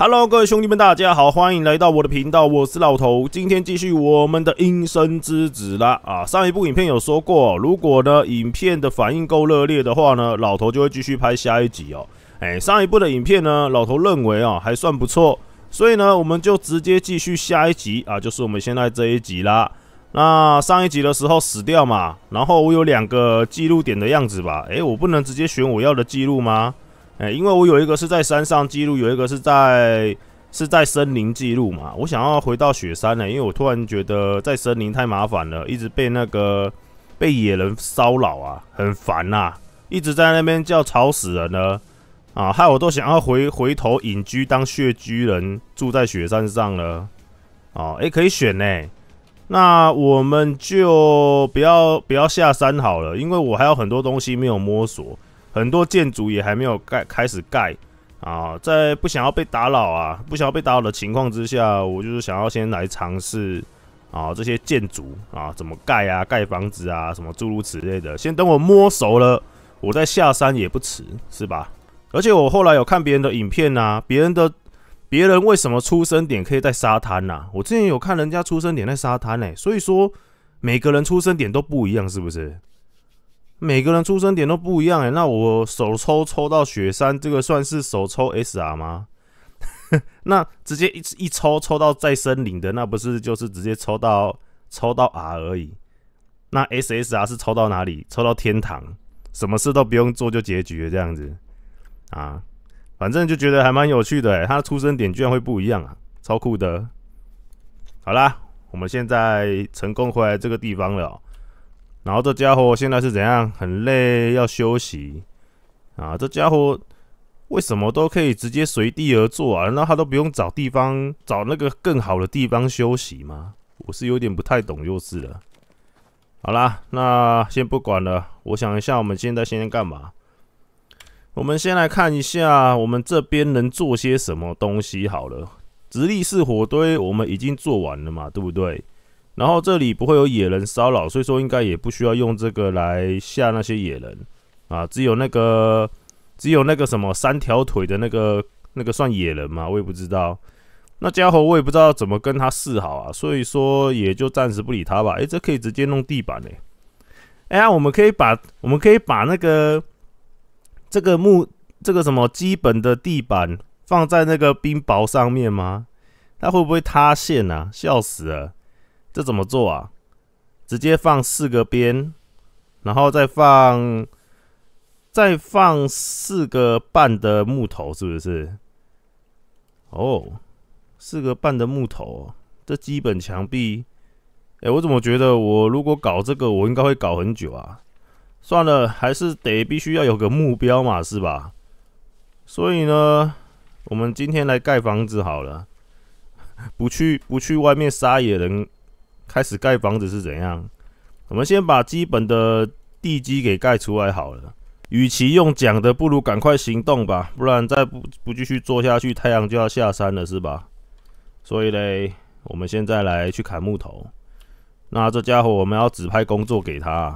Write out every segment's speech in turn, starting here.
Hello，各位兄弟们，大家好，欢迎来到我的频道，我是老头。今天继续我们的《阴生之子》啦。啊。上一部影片有说过，如果呢影片的反应够热烈的话呢，老头就会继续拍下一集哦。哎，上一部的影片呢，老头认为啊还算不错，所以呢我们就直接继续下一集啊，就是我们现在这一集啦。那上一集的时候死掉嘛，然后我有两个记录点的样子吧。哎，我不能直接选我要的记录吗？哎，因为我有一个是在山上记录，有一个是在是在森林记录嘛。我想要回到雪山呢，因为我突然觉得在森林太麻烦了，一直被那个被野人骚扰啊，很烦呐，一直在那边叫吵死人了啊，害我都想要回回头隐居当穴居人，住在雪山上了啊。哎，可以选呢，那我们就不要不要下山好了，因为我还有很多东西没有摸索。很多建筑也还没有盖，开始盖啊，在不想要被打扰啊，不想要被打扰的情况之下，我就是想要先来尝试啊，这些建筑啊，怎么盖啊，盖房子啊，什么诸如此类的。先等我摸熟了，我再下山也不迟，是吧？而且我后来有看别人的影片呐，别人的别人为什么出生点可以在沙滩呐？我之前有看人家出生点在沙滩呢，所以说每个人出生点都不一样，是不是？每个人出生点都不一样哎，那我手抽抽到雪山，这个算是手抽 S R 吗？那直接一一抽抽到在森林的，那不是就是直接抽到抽到 R 而已？那 S S R 是抽到哪里？抽到天堂？什么事都不用做就结局这样子啊？反正就觉得还蛮有趣的他的出生点居然会不一样啊，超酷的！好啦，我们现在成功回来这个地方了。然后这家伙现在是怎样？很累，要休息啊？这家伙为什么都可以直接随地而坐啊？那他都不用找地方，找那个更好的地方休息吗？我是有点不太懂，就是了。好啦，那先不管了。我想一下，我们现在先干嘛？我们先来看一下，我们这边能做些什么东西好了。直立式火堆我们已经做完了嘛，对不对？然后这里不会有野人骚扰，所以说应该也不需要用这个来吓那些野人啊。只有那个只有那个什么三条腿的那个那个算野人吗？我也不知道那家伙，我也不知道怎么跟他示好啊。所以说也就暂时不理他吧。诶，这可以直接弄地板呢。哎呀，我们可以把我们可以把那个这个木这个什么基本的地板放在那个冰雹上面吗？它会不会塌陷啊？笑死了！这怎么做啊？直接放四个边，然后再放再放四个半的木头，是不是？哦，四个半的木头，这基本墙壁。哎，我怎么觉得我如果搞这个，我应该会搞很久啊？算了，还是得必须要有个目标嘛，是吧？所以呢，我们今天来盖房子好了，不去不去外面杀野人。开始盖房子是怎样？我们先把基本的地基给盖出来好了。与其用讲的，不如赶快行动吧，不然再不不继续做下去，太阳就要下山了，是吧？所以嘞，我们现在来去砍木头。那这家伙，我们要指派工作给他。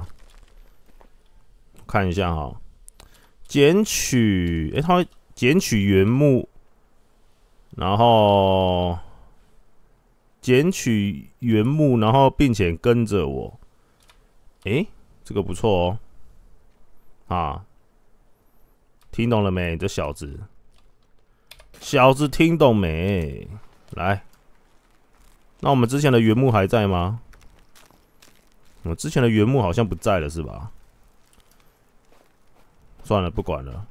看一下哈，捡取，诶，他捡取原木，然后。捡取原木，然后并且跟着我。诶，这个不错哦。啊，听懂了没？这小子，小子听懂没？来，那我们之前的原木还在吗？我之前的原木好像不在了，是吧？算了，不管了，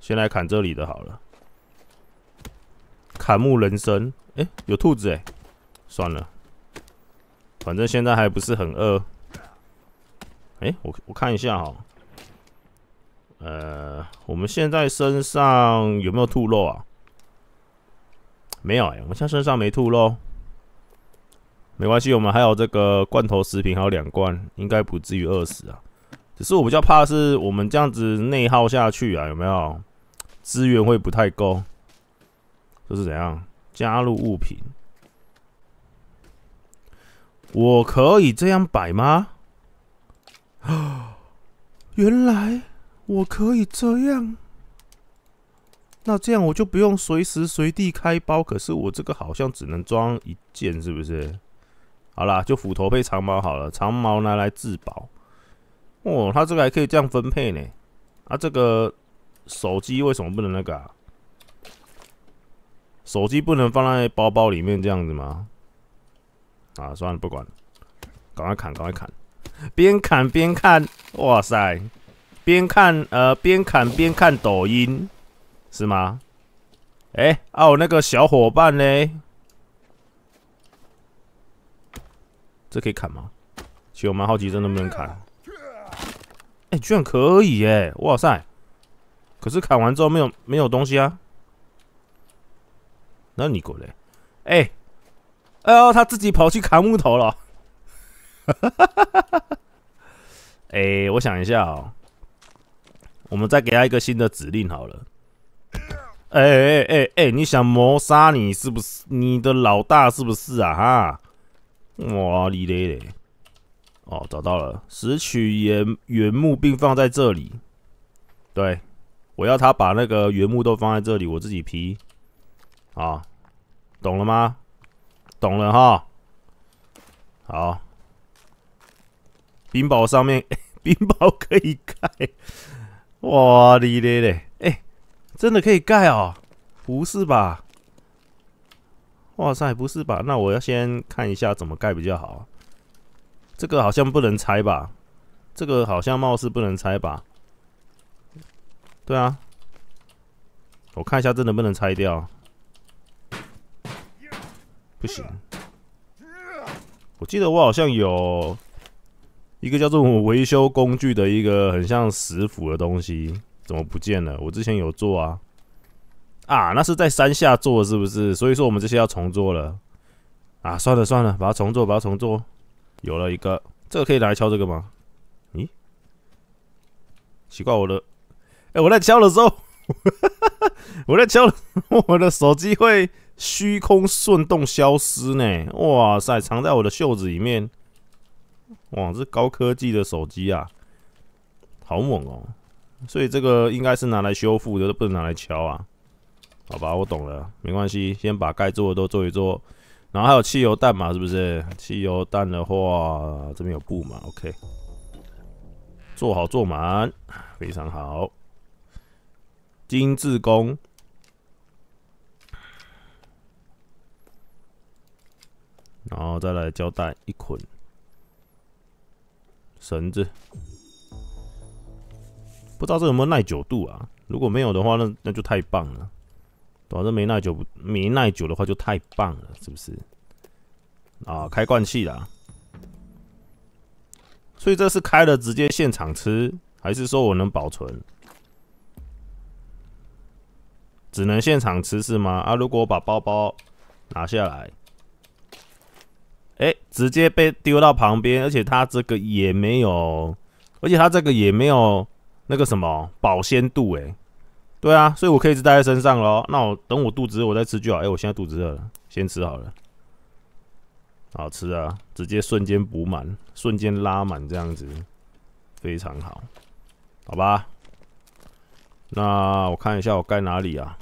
先来砍这里的好了。砍木人参，哎，有兔子哎，算了，反正现在还不是很饿。哎，我我看一下哈，呃，我们现在身上有没有兔肉啊？没有哎，我们现在身上没兔肉。没关系，我们还有这个罐头食品，还有两罐，应该不至于饿死啊。只是我比较怕的是，我们这样子内耗下去啊，有没有资源会不太够？这是怎样加入物品？我可以这样摆吗？啊，原来我可以这样。那这样我就不用随时随地开包。可是我这个好像只能装一件，是不是？好啦，就斧头配长矛好了。长矛拿来自保。哦，它这个还可以这样分配呢。啊，这个手机为什么不能那个啊？手机不能放在包包里面这样子吗？啊，算了，不管了，赶快砍，赶快砍，边砍边看，哇塞，边看呃边砍边看抖音是吗？哎哦，那个小伙伴呢？这可以砍吗？其实我蛮好奇，这能不能砍？哎，居然可以哎，哇塞！可是砍完之后没有没有东西啊。那你过来，哎，哎呦，他自己跑去砍木头了，哈 哎，我想一下哦，我们再给他一个新的指令好了。哎哎哎哎，你想谋杀你是不是？你的老大是不是啊？哈，哇你嘞嘞，哦，找到了，拾取原原木并放在这里。对，我要他把那个原木都放在这里，我自己劈。啊，懂了吗？懂了哈。好，冰雹上面 冰雹可以盖，哇哩嘞嘞，哎，真的可以盖哦？不是吧？哇塞，不是吧？那我要先看一下怎么盖比较好。这个好像不能拆吧？这个好像貌似不能拆吧？对啊，我看一下这能不能拆掉。不行，我记得我好像有一个叫做维修工具的一个很像石斧的东西，怎么不见了？我之前有做啊，啊，那是在山下做是不是？所以说我们这些要重做了。啊，算了算了，把它重做，把它重做。有了一个，这个可以拿来敲这个吗？咦，奇怪，我的，哎，我在敲的时候，我在敲 我的手机会。虚空瞬动消失呢！哇塞，藏在我的袖子里面。哇，这高科技的手机啊，好猛哦！所以这个应该是拿来修复的，不能拿来敲啊。好吧，我懂了，没关系，先把该做的都做一做。然后还有汽油弹嘛？是不是？汽油弹的话，这边有布嘛？OK，做好做满，非常好，精致工。然后再来胶带一捆绳子，不知道这有没有耐久度啊？如果没有的话，那那就太棒了。反正没耐久，没耐久的话就太棒了，是不是？啊，开罐器啦。所以这是开了直接现场吃，还是说我能保存？只能现场吃是吗？啊，如果我把包包拿下来。哎，直接被丢到旁边，而且它这个也没有，而且它这个也没有那个什么保鲜度哎，对啊，所以我可以一直带在身上咯。那我等我肚子饿我再吃就好。哎，我现在肚子饿了，先吃好了，好吃啊，直接瞬间补满，瞬间拉满这样子，非常好，好吧？那我看一下我盖哪里啊？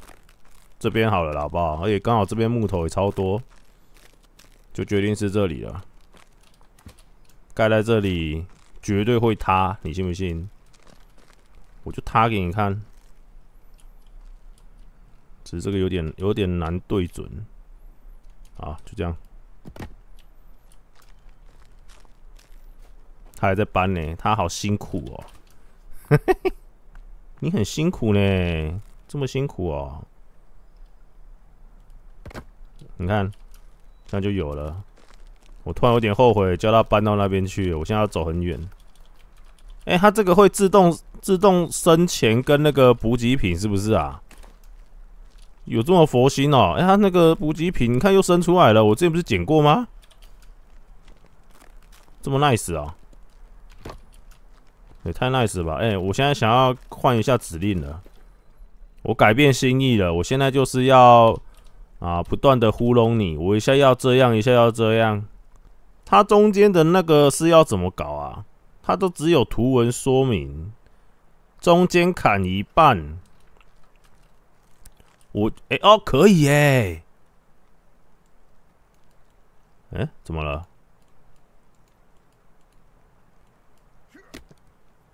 这边好了好不好？而且刚好这边木头也超多。就决定是这里了，盖在这里绝对会塌，你信不信？我就塌给你看。只是这个有点有点难对准，啊，就这样。他还在搬呢，他好辛苦哦。你很辛苦呢，这么辛苦哦。你看。那就有了，我突然有点后悔叫他搬到那边去，我现在要走很远。哎，他这个会自动自动升钱跟那个补给品是不是啊？有这么佛心哦！哎，他那个补给品，你看又升出来了，我这不是捡过吗？这么 nice 啊！也太 nice 吧！哎，我现在想要换一下指令了，我改变心意了，我现在就是要。啊，不断的糊弄你，我一下要这样，一下要这样，它中间的那个是要怎么搞啊？它都只有图文说明，中间砍一半，我哎哦可以哎，哎怎么了？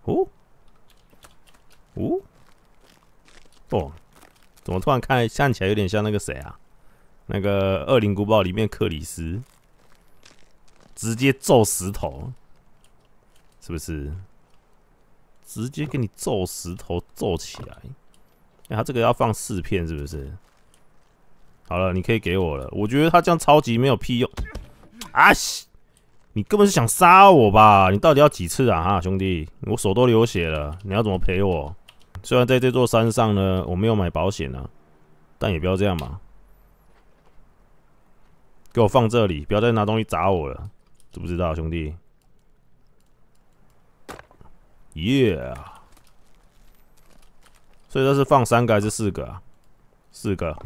哦，哦，哦，怎么突然看看起来有点像那个谁啊？那个《恶灵古堡》里面克里斯，直接揍石头，是不是？直接给你揍石头揍起来。他这个要放四片，是不是？好了，你可以给我了。我觉得他这样超级没有屁用。阿西，你根本是想杀我吧？你到底要几次啊，兄弟？我手都流血了，你要怎么赔我？虽然在这座山上呢，我没有买保险呢，但也不要这样嘛。给我放这里，不要再拿东西砸我了，知不知道，兄弟？耶！所以这是放三个还是四个啊？四个、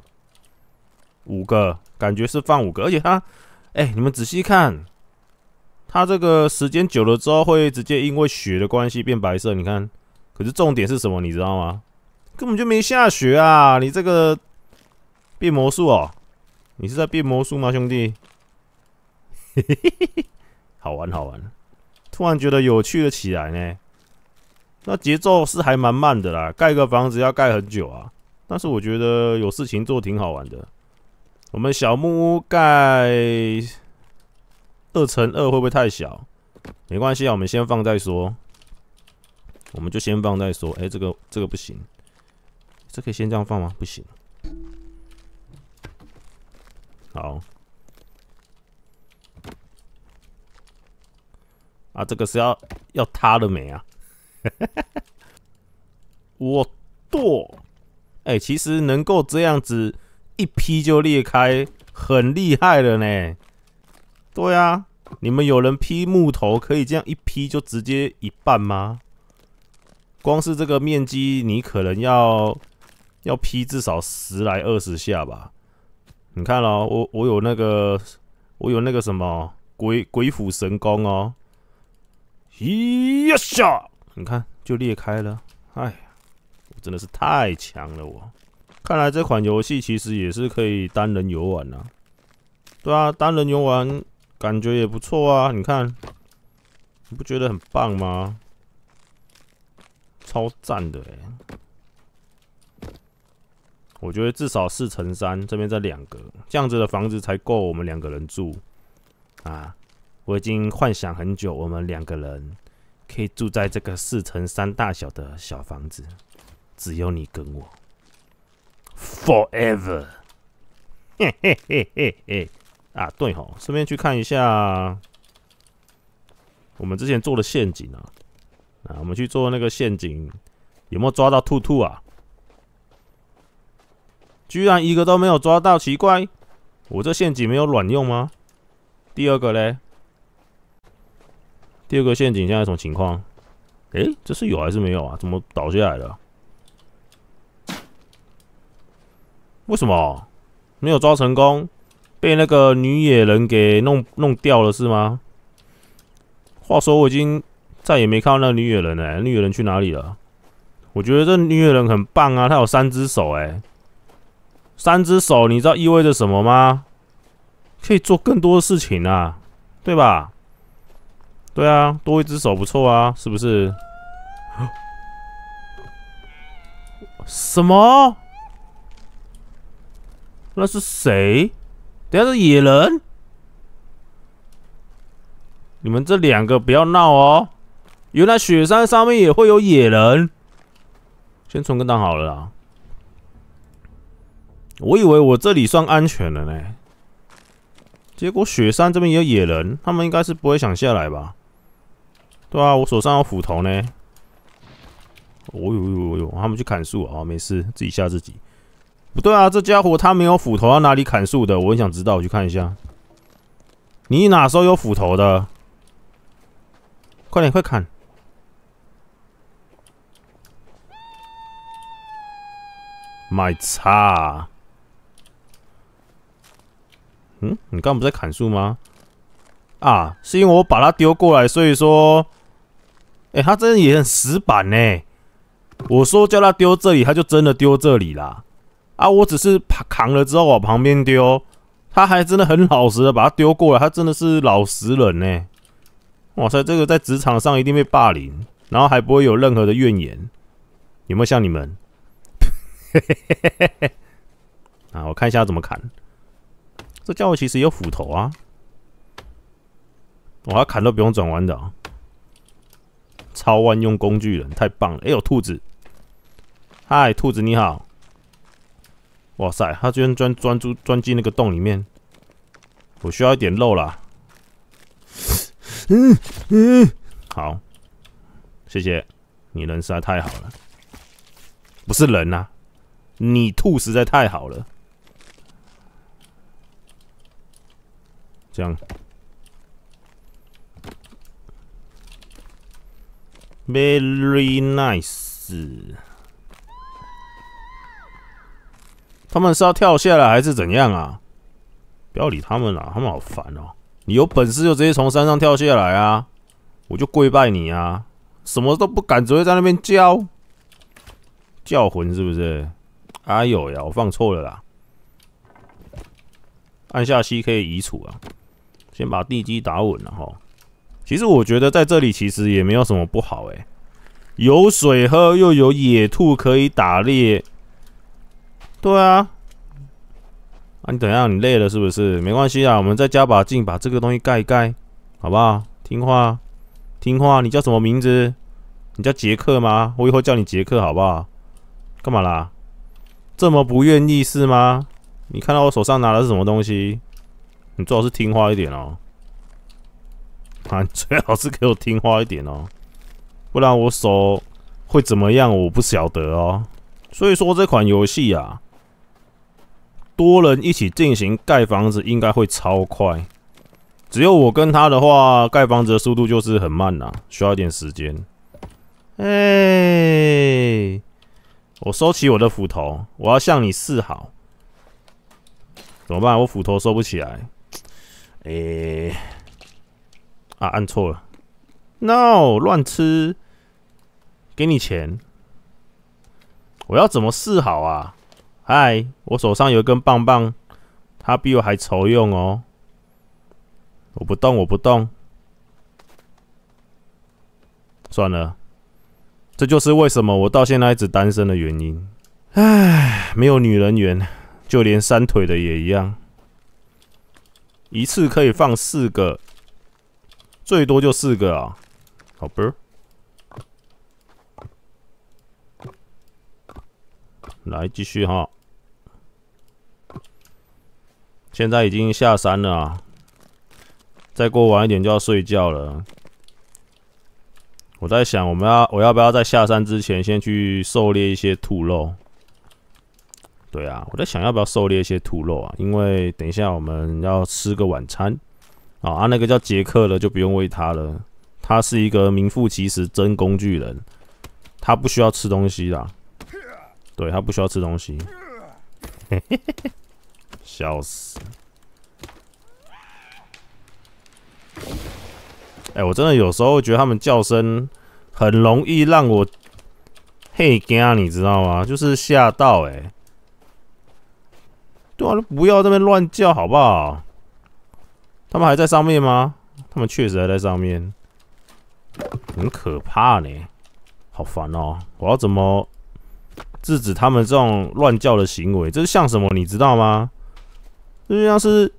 五个，感觉是放五个。而且它，哎，你们仔细看，它这个时间久了之后会直接因为雪的关系变白色。你看，可是重点是什么，你知道吗？根本就没下雪啊！你这个变魔术哦！你是在变魔术吗，兄弟？嘿嘿嘿嘿，好玩好玩，突然觉得有趣了起来呢。那节奏是还蛮慢的啦，盖个房子要盖很久啊。但是我觉得有事情做挺好玩的。我们小木屋盖二乘二会不会太小？没关系啊，我们先放再说。我们就先放再说。哎，这个这个不行，这可以先这样放吗？不行。好，啊，这个是要要塌了没啊？我剁，哎，其实能够这样子一劈就裂开，很厉害了呢。对啊，你们有人劈木头可以这样一劈就直接一半吗？光是这个面积，你可能要要劈至少十来二十下吧。你看哦，我我有那个，我有那个什么鬼鬼斧神工哦，咦呀下，你看就裂开了，哎呀，我真的是太强了我，看来这款游戏其实也是可以单人游玩呐，对啊，单人游玩感觉也不错啊，你看，你不觉得很棒吗？超赞的哎。我觉得至少四乘三，这边这两格，这样子的房子才够我们两个人住啊！我已经幻想很久，我们两个人可以住在这个四乘三大小的小房子，只有你跟我，forever！嘿嘿嘿嘿嘿！啊，对吼，顺便去看一下我们之前做的陷阱啊！啊，我们去做那个陷阱，有没有抓到兔兔啊？居然一个都没有抓到，奇怪，我这陷阱没有卵用吗？第二个嘞，第二个陷阱现在什么情况？哎，这是有还是没有啊？怎么倒下来了？为什么没有抓成功？被那个女野人给弄弄掉了是吗？话说我已经再也没看到那女野人哎，女野人去哪里了？我觉得这女野人很棒啊，她有三只手哎。三只手，你知道意味着什么吗？可以做更多的事情啊，对吧？对啊，多一只手不错啊，是不是？什么？那是谁？等下是野人！你们这两个不要闹哦！原来雪山上面也会有野人。先存个档好了。啦。我以为我这里算安全了呢，结果雪山这边有野人，他们应该是不会想下来吧？对啊，我手上有斧头呢。哦呦呦呦，他们去砍树啊，没事，自己吓自己。不对啊，这家伙他没有斧头，他哪里砍树的？我很想知道，我去看一下。你哪时候有斧头的？快点，快砍！妈的！嗯，你刚不在砍树吗？啊，是因为我把它丢过来，所以说，哎，他真的也很死板呢。我说叫他丢这里，他就真的丢这里啦。啊，我只是扛了之后往旁边丢，他还真的很老实的把它丢过来。他真的是老实人呢。哇塞，这个在职场上一定被霸凌，然后还不会有任何的怨言，有没有像你们？啊，我看一下怎么砍。这家伙其实有斧头啊！我要砍都不用转弯的，超万用工具人，太棒了！哎呦，兔子，嗨，兔子你好！哇塞，他居然钻钻出钻进那个洞里面，我需要一点肉啦。嗯嗯，好，谢谢，你人实在太好了，不是人呐，你兔实在太好了。这样，very nice。他们是要跳下来还是怎样啊？不要理他们了，他们好烦哦。你有本事就直接从山上跳下来啊！我就跪拜你啊！什么都不敢，只会在那边叫叫魂是不是？哎呦呀，我放错了啦！按下 C K 移除啊！先把地基打稳了哈。其实我觉得在这里其实也没有什么不好哎，有水喝又有野兔可以打猎。对啊，啊你等下你累了是不是？没关系啊，我们再加把劲把这个东西盖一盖，好不好？听话，听话。你叫什么名字？你叫杰克吗？我以后叫你杰克好不好？干嘛啦？这么不愿意是吗？你看到我手上拿的是什么东西？你最好是听话一点哦，啊，最好是给我听话一点哦，不然我手会怎么样？我不晓得哦。所以说这款游戏啊，多人一起进行盖房子应该会超快，只有我跟他的话，盖房子的速度就是很慢呐，需要一点时间。哎，我收起我的斧头，我要向你示好，怎么办？我斧头收不起来。诶，啊，按错了！No，乱吃，给你钱。我要怎么示好啊？嗨，我手上有一根棒棒，它比我还愁用哦。我不动，我不动。算了，这就是为什么我到现在一直单身的原因。唉，没有女人缘，就连三腿的也一样。一次可以放四个，最多就四个啊，好不？来继续哈，现在已经下山了，再过晚一点就要睡觉了。我在想，我们要我要不要在下山之前先去狩猎一些兔肉？对啊，我在想要不要狩猎一些土肉啊，因为等一下我们要吃个晚餐啊啊，那个叫杰克的就不用喂他了，他是一个名副其实真工具人，他不需要吃东西啦，对他不需要吃东西，笑死！哎，我真的有时候觉得他们叫声很容易让我嘿惊，你知道吗？就是吓到哎。对啊，不要那边乱叫好不好？他们还在上面吗？他们确实还在上面，很可怕呢，好烦哦！我要怎么制止他们这种乱叫的行为？这是像什么你知道吗？就像是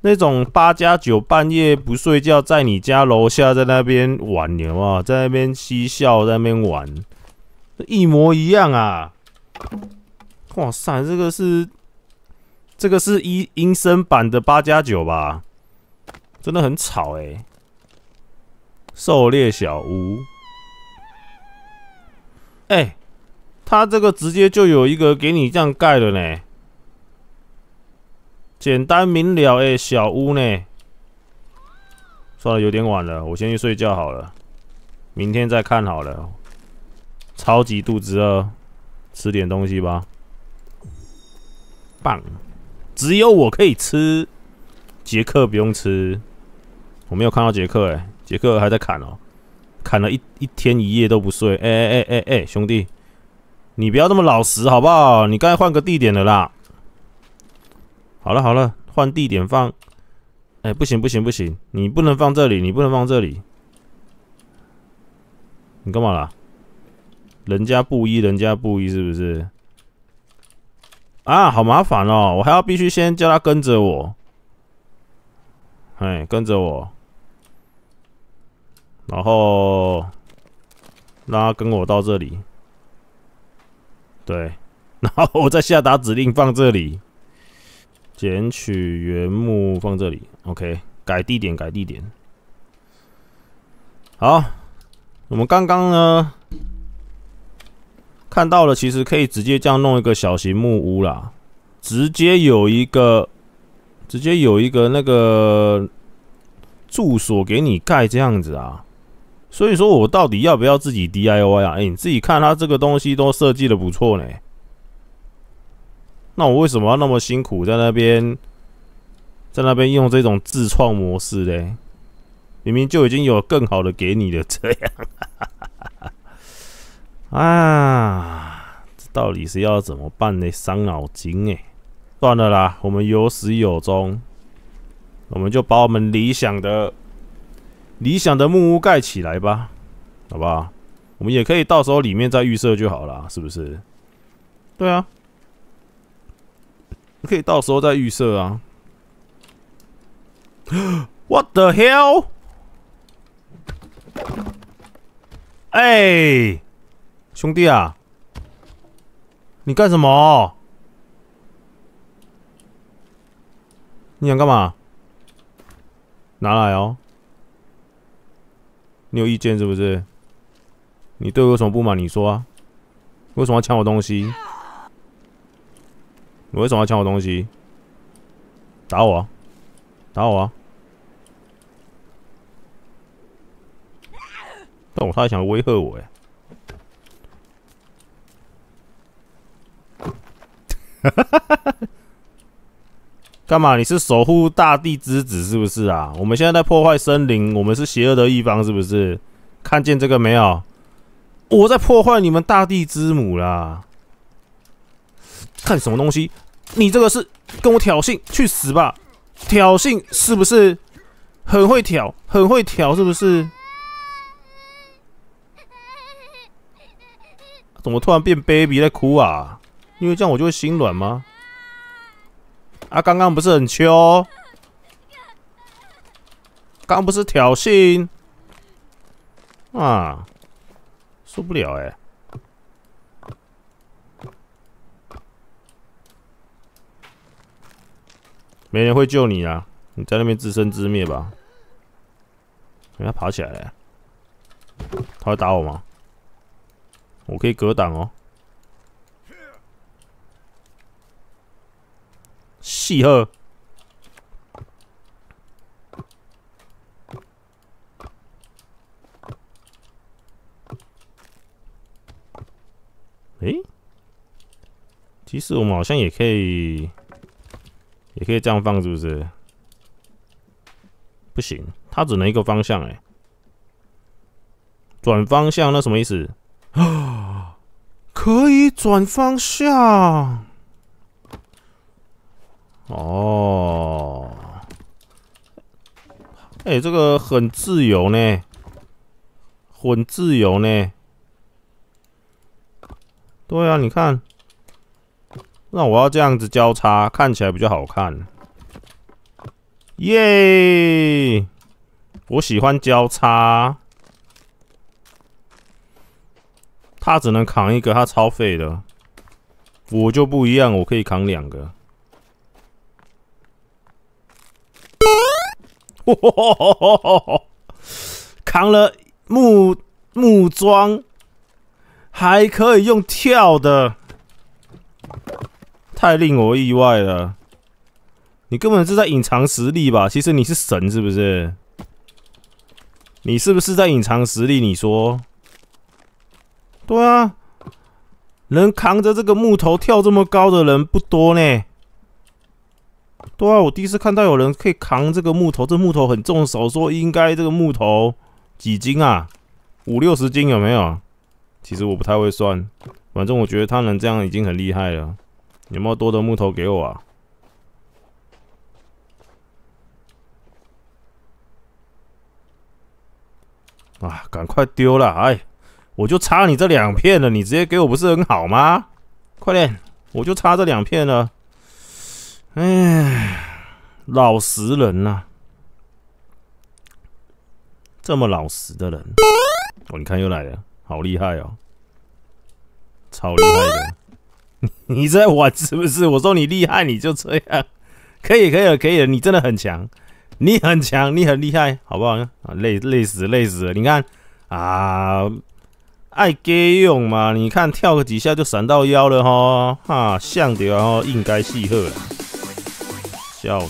那种八加九半夜不睡觉，在你家楼下在那边玩，啊，在那边嬉笑，在那边玩，一模一样啊！哇塞，这个是。这个是一音声版的八加九吧，真的很吵哎。狩猎小屋，哎，他这个直接就有一个给你这样盖的呢，简单明了哎。小屋呢，算了，有点晚了，我先去睡觉好了，明天再看好了。超级肚子饿，吃点东西吧。棒。只有我可以吃，杰克不用吃。我没有看到杰克，哎，杰克还在砍哦，砍了一一天一夜都不睡。哎哎哎哎哎，兄弟，你不要这么老实好不好？你该换个地点了啦。好了好了，换地点放。哎，不行不行不行，你不能放这里，你不能放这里。你干嘛啦？人家布衣，人家布衣是不是？啊，好麻烦哦！我还要必须先叫他跟着我，哎，跟着我，然后让他跟我到这里，对，然后我再下达指令放这里，捡取原木放这里，OK，改地点，改地点，好，我们刚刚呢？看到了，其实可以直接这样弄一个小型木屋啦，直接有一个，直接有一个那个住所给你盖这样子啊。所以说我到底要不要自己 DIY 啊？哎，你自己看，他这个东西都设计的不错呢。那我为什么要那么辛苦在那边，在那边用这种自创模式呢？明明就已经有更好的给你的这样啊。到底是要怎么办呢？伤脑筋哎！算了啦，我们有始有终，我们就把我们理想的、理想的木屋盖起来吧，好吧？我们也可以到时候里面再预设就好了，是不是？对啊，可以到时候再预设啊。What the hell？哎，兄弟啊！你干什么？你想干嘛？拿来哦。你有意见是不是？你对我有什么不满？你说啊。为什么要抢我东西？你为什么要抢我东西？打我！打我啊！但我他还想威吓我哎。哈哈哈！干嘛？你是守护大地之子是不是啊？我们现在在破坏森林，我们是邪恶的一方是不是？看见这个没有？我在破坏你们大地之母啦！看什么东西？你这个是跟我挑衅？去死吧！挑衅是不是？很会挑，很会挑是不是？怎么突然变 baby 在哭啊？因为这样我就会心软吗？啊，刚刚不是很 Q？刚不是挑衅？啊，受不了哎！没人会救你啊，你在那边自生自灭吧。等他爬起来，他会打我吗？我可以格挡哦。细号。哎，其实我们好像也可以，也可以这样放，是不是？不行，它只能一个方向。哎，转方向那什么意思？啊，可以转方向。哦，哎，这个很自由呢，很自由呢。对啊，你看，那我要这样子交叉，看起来比较好看。耶，我喜欢交叉。他只能扛一个，他超废的。我就不一样，我可以扛两个。扛了木木桩，还可以用跳的，太令我意外了。你根本是在隐藏实力吧？其实你是神是不是？你是不是在隐藏实力？你说，对啊，能扛着这个木头跳这么高的人不多呢。对啊，我第一次看到有人可以扛这个木头，这木头很重，手说应该这个木头几斤啊？五六十斤有没有？其实我不太会算，反正我觉得他能这样已经很厉害了。有没有多的木头给我啊？啊，赶快丢了！哎，我就差你这两片了，你直接给我不是很好吗？快点，我就差这两片了。哎，老实人呐，这么老实的人，我你看又来了，好厉害哦，超厉害的！你 你在玩是不是？我说你厉害，你就这样，可以，可以，可以，你真的很强，你很强，你很厉害，好不好？累累死，累死了！你看啊，爱给用嘛？你看跳个几下就闪到腰了哈，哈，像的哦，应该契合了。Ciao.